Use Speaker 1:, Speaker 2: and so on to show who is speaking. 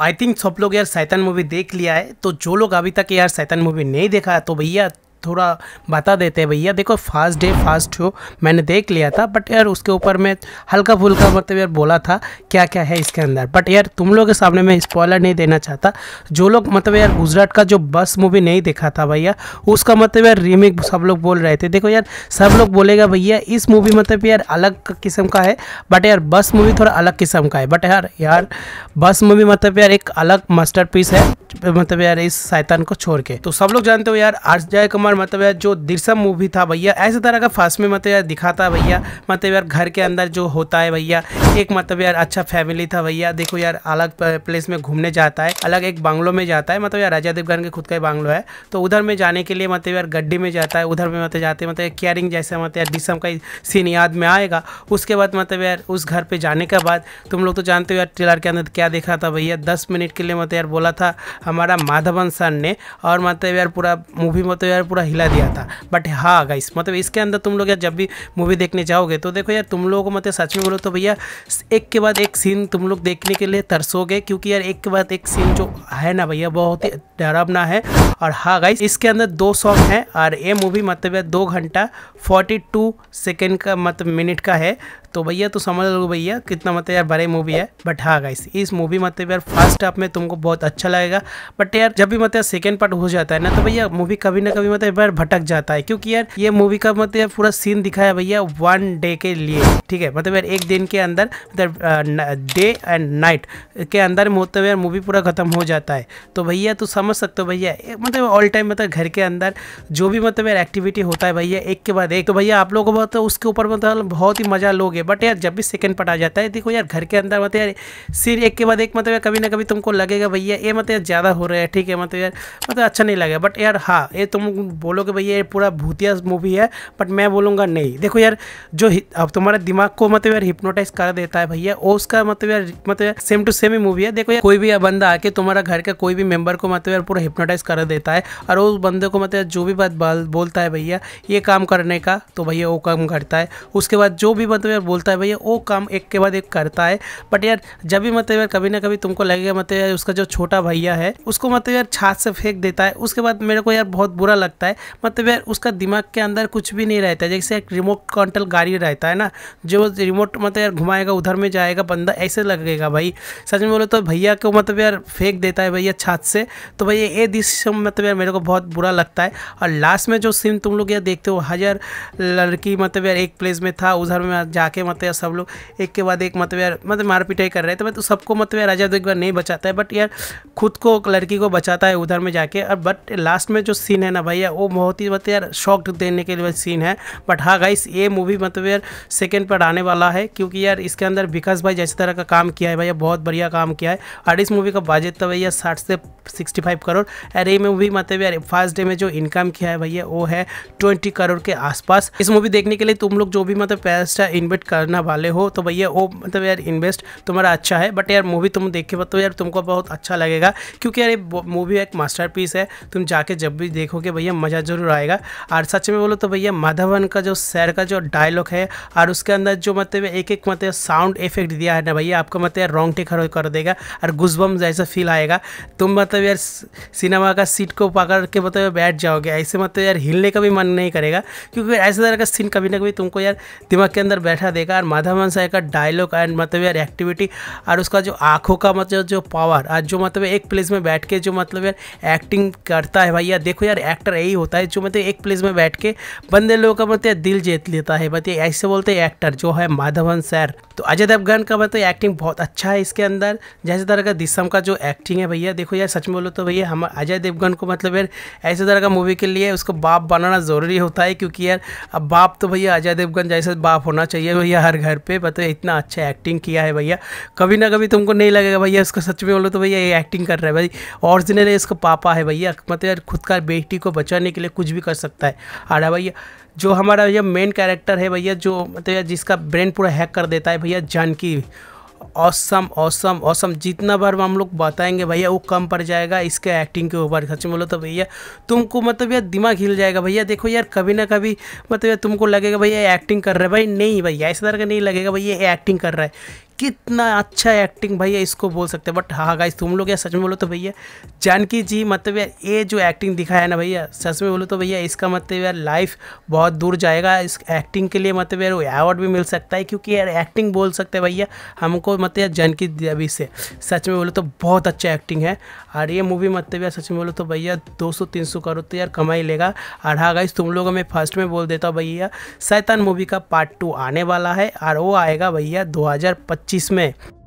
Speaker 1: I think सब लोग यार सैतन मूवी देख लिया है तो जो लोग अभी तक यार सैतन मूवी नहीं देखा तो भैया थोड़ा बता देते भैया देखो फास्ट डे फास्ट हो मैंने देख लिया था बट यार उसके ऊपर मैं हल्का फुल्का मतलब यार बोला था क्या क्या है इसके अंदर बट यार तुम लोग के सामने मैं स्पॉयलर नहीं देना चाहता जो लोग मतलब यार गुजरात का जो बस मूवी नहीं देखा था भैया उसका मतलब यार रीमेक सब लोग बोल रहे थे देखो यार सब लोग बोलेगा भैया इस मूवी मतलब यार अलग किस्म का है बट यार बस मूवी थोड़ा अलग किस्म का है बट यार यार बस मूवी मतलब यार एक अलग मास्टर है मतलब यार इस शैतान को छोड़ के तो सब लोग जानते हो यार अजय जय कुमार मतलब यार जो दिरसा मूवी था भैया ऐसे तरह का फास्ट में मतलब यार दिखाता है भैया मतलब यार घर के अंदर जो होता है भैया एक मतलब यार अच्छा फैमिली था भैया देखो यार अलग प्लेस में घूमने जाता है अलग एक बांग्लो में जाता है मतलब यार राजा देवगन के खुद का ही बांग्लो है तो उधर में जाने के लिए मतलब यार गड्डी में जाता है उधर में मतलब जाते मतलब कैरिंग जैसा मतलब यार डिसम का सीन याद में आएगा उसके बाद मतलब यार उस घर पर जाने के बाद तुम लोग तो जानते हो यार ट्रेलर के अंदर क्या देखा था भैया दस मिनट के लिए मतलब यार बोला था हमारा माधवन सर ने और मतलब यार पूरा मूवी मतलब तो यार पूरा हिला दिया था बट हाँ गाइस मतलब इसके अंदर तुम लोग यार जब भी मूवी देखने जाओगे तो देखो यार तुम लोगों को मतलब सच में बोलो तो भैया एक के बाद एक सीन तुम लोग देखने के लिए तरसोगे क्योंकि यार एक के बाद एक सीन जो है ना भैया बहुत ही डरावना है और हाँ गाइस इसके अंदर दो सॉन्ग हैं और ये मूवी मतलब यार दो घंटा फोर्टी टू सेकेंड का मतलब मिनट का है तो भैया तो समझ लो भैया कितना मतलब यार बड़े मूवी है बट हाँ गाइस इस मूवी मतलब यार फर्स्ट हाफ में तुमको बहुत अच्छा लगेगा बट यार जब भी मतलब सेकेंड पार्ट हो जाता है ना तो भैया मूवी कभी ना कभी मतलब एक बार भटक जाता है क्योंकि यार ये मूवी का मतलब पूरा सीन दिखा है भैया वन डे के लिए ठीक है मतलब यार एक दिन के अंदर मतलब डे एंड नाइट के अंदर मतलब यार मूवी पूरा ख़त्म हो जाता है तो भैया तो समझ सकते हो भैया मतलब ऑल टाइम मतलब घर के अंदर जो भी मतलब यार एक्टिविटी होता है भैया एक के बाद एक तो भैया आप लोगों को मतलब उसके ऊपर मतलब बहुत ही मज़ा लोगे बट यार जब भी सेकेंड पार्ट आ जाता है देखो यार घर के अंदर मतलब यार सीन एक के बाद एक मतलब कभी ना कभी तुमको लगेगा भैया ये मतलब ज़्यादा हो रहे हैं ठीक है मतलब यार मतलब अच्छा नहीं लगे बट यार हाँ ये तुम बोलोगे भैया ये पूरा भूतिया मूवी है बट मैं बोलूँगा नहीं देखो यार जो अब तुम्हारे दिमाग को मतलब यार हिप्नोटाइज कर देता है भैया और उसका मतलब यार मतलब सेम टू सेम ही मूवी है देखो यार कोई भी बंदा आके तुम्हारा घर का कोई भी मेम्बर को मतलब यार पूरा हिप्नोटाइज कर देता है और उस बंदे को मतलब जो भी बात बोलता है भैया ये काम करने का तो भैया वो काम करता है उसके बाद जो भी मतलब यार बोलता है भैया वो काम एक के बाद एक करता है बट यार जब भी मतलब यार कभी ना कभी तुमको लगेगा मतलब यार उसका जो छोटा भैया है है उसको मतलब यार छात से फेंक देता है उसके बाद मेरे को यार बहुत बुरा लगता है मतलब यार उसका दिमाग के अंदर कुछ भी नहीं रहता जैसे एक रिमोट कंट्रोल गाड़ी रहता है ना जो रिमोट मतलब यार घुमाएगा उधर में जाएगा बंदा ऐसे लगेगा भाई सच में बोलो तो भैया को मतलब यार फेंक देता है भैया छात से तो भैया ये दृश्य मतलब यार मेरे को बहुत बुरा लगता है और लास्ट में जो सीन तुम लोग यार देखते हो हज़ार लड़की मतलब यार एक प्लेस में था उधर में जाके मतलब यार सब लोग एक के बाद एक मतलब यार मतलब मारपीटाई कर रहे थे मतलब सबको मतलब यार राजा तो एक बार नहीं बचाता है बट यार खुद को लड़की को बचाता है उधर में जाके और बट लास्ट में जो सीन है ना भैया वो बहुत ही मतलब यार शॉक्ड देने के लिए सीन है बट हाँ गाइस ये मूवी मतलब यार सेकेंड पर आने वाला है क्योंकि यार इसके अंदर विकास भाई जैसे तरह का काम किया है भैया बहुत बढ़िया काम किया है और इस मूवी का बजट तो भैया साठ से सिक्सटी फाइव करोड़ और ये मूवी मतलब यार फर्स्ट डे में जो इनकम किया है भैया वो है ट्वेंटी करोड़ के आसपास इस मूवी देखने के लिए तुम लोग जो भी मतलब पैसा इन्वेस्ट करना वाले हो तो भैया वो मतलब यार इन्वेस्ट तुम्हारा अच्छा है बट यार मूवी तुम देखे तो यार तुमको बहुत अच्छा लगेगा क्योंकि यार मूवी एक मास्टर है तुम जाके जब भी देखोगे भैया मज़ा ज़रूर आएगा और सच में बोलो तो भैया माधवन का जो सैर का जो डायलॉग है और उसके अंदर जो मतलब एक एक मतलब साउंड इफेक्ट दिया है ना भैया आपको मतलब यार रॉन्ग टेक कर देगा और गुजबम जैसा फील आएगा तुम मतलब यार सिनेमा का सीट को पकड़ के मतलब बैठ जाओगे ऐसे मतलब यार हिलने का भी मन नहीं करेगा क्योंकि ऐसे तरह का सीन कभी ना कभी तुमको यार दिमाग के अंदर बैठा देगा और माधवन शहर का डायलॉग एंड मतलब यार एक्टिविटी और उसका जो आँखों का मतलब जो पावर और जो मतलब एक प्लेस में बैठ के जो मतलब यार एक्टिंग करता है भाई यार देखो यार एक्टर यही होता है जो मतलब एक प्लेस में बैठ के बंदे लोगों का मतलब दिल जीत लेता है बताइए मतलब ऐसे बोलते हैं एक्टर जो है माधवन सर तो अजय देवगन का मतलब एक्टिंग बहुत अच्छा है इसके अंदर जैसे तरह का दिसम का जो एक्टिंग है भैया देखो यार सच में बोलो तो भैया हम अजय देवगन को मतलब यार ऐसे तरह का मूवी के लिए उसको बाप बनाना ज़रूरी होता है क्योंकि यार अब बाप तो भैया अजय देवगन जैसे बाप होना चाहिए भैया हर घर पर मतलब इतना अच्छा एक्टिंग किया है भैया कभी ना कभी तुमको नहीं लगेगा भैया उसको सच में बोलो तो भैया ये एक्टिंग कर रहा है भाई ऑरिजिनल है इसका पापा है भैया मतलब खुद का बेटी को बचाने के लिए कुछ भी कर सकता है अरे भैया जो हमारा भैया मेन कैरेक्टर है भैया जो मतलब जिसका ब्रेन पूरा हैक कर देता है भैया जानकी औसम औसम औसम जितना बार हम लोग बताएंगे भैया वो कम पड़ जाएगा इसके एक्टिंग के ऊपर सच बोलो तो भैया तुमको मतलब यार दिमाग हिल जाएगा भैया देखो यार कभी ना कभी मतलब यार तुमको लगेगा भैया एक्टिंग कर रहा है भाई नहीं भैया ऐसे तरह का नहीं लगेगा भैया एक्टिंग कर रहा है कितना अच्छा एक्टिंग भैया इसको बोल सकते हैं बट हाँ गाइस हाँ, तुम लोग यार सच में बोलो तो भैया जानकी जी मतलब यार ये जो एक्टिंग दिखाया है ना भैया सच में बोलो तो भैया इसका मतलब यार लाइफ बहुत दूर जाएगा इस एक्टिंग के लिए मतलब यार अवार्ड भी मिल सकता है क्योंकि यार एक्टिंग बोल सकते हैं भैया हमको मतलब यार जानकी अभी से सच में बोलो तो बहुत अच्छा एक्टिंग है और ये मूवी मतलब यार सच में बोलो तो भैया दो सौ तीन सौ करो तो यार कमाई लेगा और हाँ गाइस तुम लोगों में फर्स्ट में बोल देता हूँ भैया सैतान मूवी का पार्ट टू आने वाला है और वो आएगा भैया दो हज़ार 2025 में